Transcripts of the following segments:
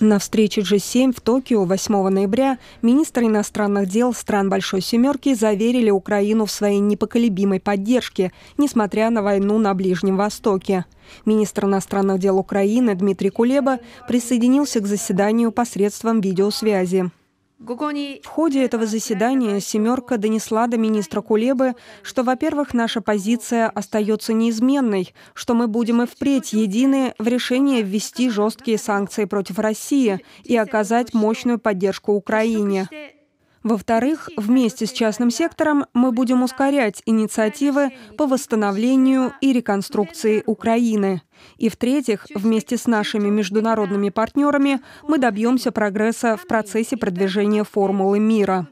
На встрече G7 в Токио 8 ноября министры иностранных дел стран Большой Семерки заверили Украину в своей непоколебимой поддержке, несмотря на войну на Ближнем Востоке. Министр иностранных дел Украины Дмитрий Кулеба присоединился к заседанию посредством видеосвязи. В ходе этого заседания «семерка» донесла до министра Кулебы, что, во-первых, наша позиция остается неизменной, что мы будем и впредь едины в решении ввести жесткие санкции против России и оказать мощную поддержку Украине. Во-вторых, вместе с частным сектором мы будем ускорять инициативы по восстановлению и реконструкции Украины. И в-третьих, вместе с нашими международными партнерами мы добьемся прогресса в процессе продвижения формулы мира.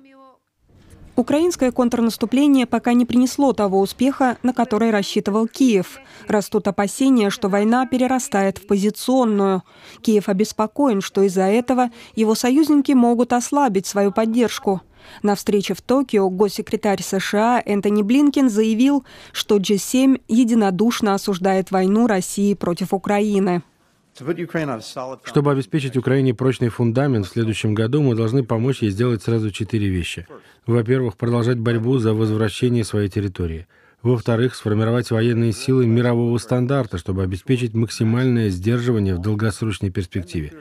Украинское контрнаступление пока не принесло того успеха, на который рассчитывал Киев. Растут опасения, что война перерастает в позиционную. Киев обеспокоен, что из-за этого его союзники могут ослабить свою поддержку. На встрече в Токио госсекретарь США Энтони Блинкен заявил, что G7 единодушно осуждает войну России против Украины. Чтобы обеспечить Украине прочный фундамент в следующем году, мы должны помочь ей сделать сразу четыре вещи. Во-первых, продолжать борьбу за возвращение своей территории. Во-вторых, сформировать военные силы мирового стандарта, чтобы обеспечить максимальное сдерживание в долгосрочной перспективе.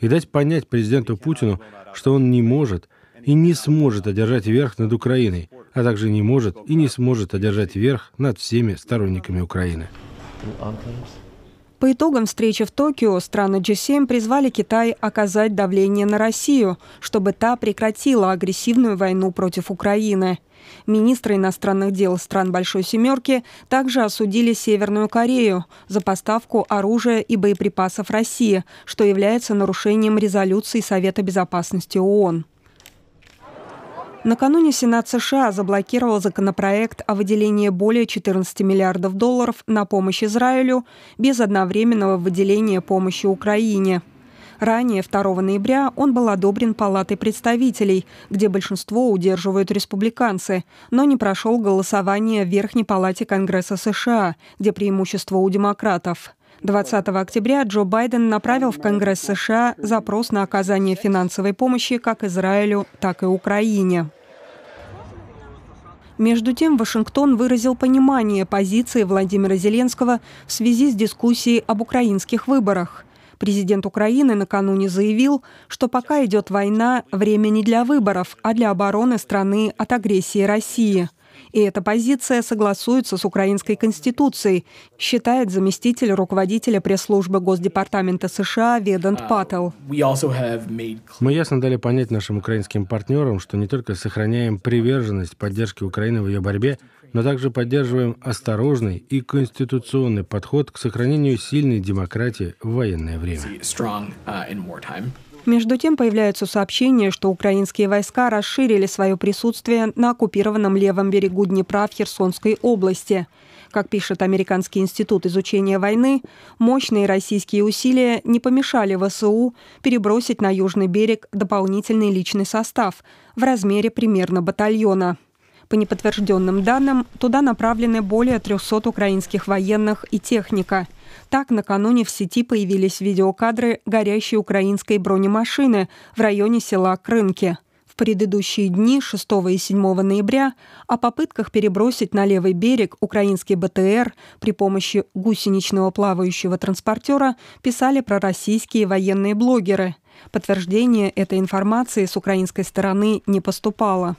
И дать понять президенту Путину, что он не может и не сможет одержать верх над Украиной, а также не может и не сможет одержать верх над всеми сторонниками Украины. По итогам встречи в Токио страны G7 призвали Китай оказать давление на Россию, чтобы та прекратила агрессивную войну против Украины. Министры иностранных дел стран Большой Семерки также осудили Северную Корею за поставку оружия и боеприпасов России, что является нарушением резолюции Совета Безопасности ООН. Накануне Сенат США заблокировал законопроект о выделении более 14 миллиардов долларов на помощь Израилю без одновременного выделения помощи Украине. Ранее, 2 ноября, он был одобрен Палатой представителей, где большинство удерживают республиканцы, но не прошел голосование в Верхней Палате Конгресса США, где преимущество у демократов. 20 октября Джо Байден направил в Конгресс США запрос на оказание финансовой помощи как Израилю, так и Украине. Между тем, Вашингтон выразил понимание позиции Владимира Зеленского в связи с дискуссией об украинских выборах. Президент Украины накануне заявил, что пока идет война, время не для выборов, а для обороны страны от агрессии России – и эта позиция согласуется с украинской конституцией, считает заместитель руководителя пресс-службы Госдепартамента США Ведант а, Паттел. Мы ясно дали понять нашим украинским партнерам, что не только сохраняем приверженность поддержке Украины в ее борьбе, но также поддерживаем осторожный и конституционный подход к сохранению сильной демократии в военное время. Uh, между тем появляются сообщения, что украинские войска расширили свое присутствие на оккупированном левом берегу Днепра в Херсонской области. Как пишет Американский институт изучения войны, мощные российские усилия не помешали ВСУ перебросить на южный берег дополнительный личный состав в размере примерно батальона. По неподтвержденным данным, туда направлены более 300 украинских военных и техника. Так, накануне в сети появились видеокадры горящей украинской бронемашины в районе села Крынки. В предыдущие дни 6 и 7 ноября о попытках перебросить на левый берег украинский БТР при помощи гусеничного плавающего транспортера писали пророссийские военные блогеры. Подтверждение этой информации с украинской стороны не поступало.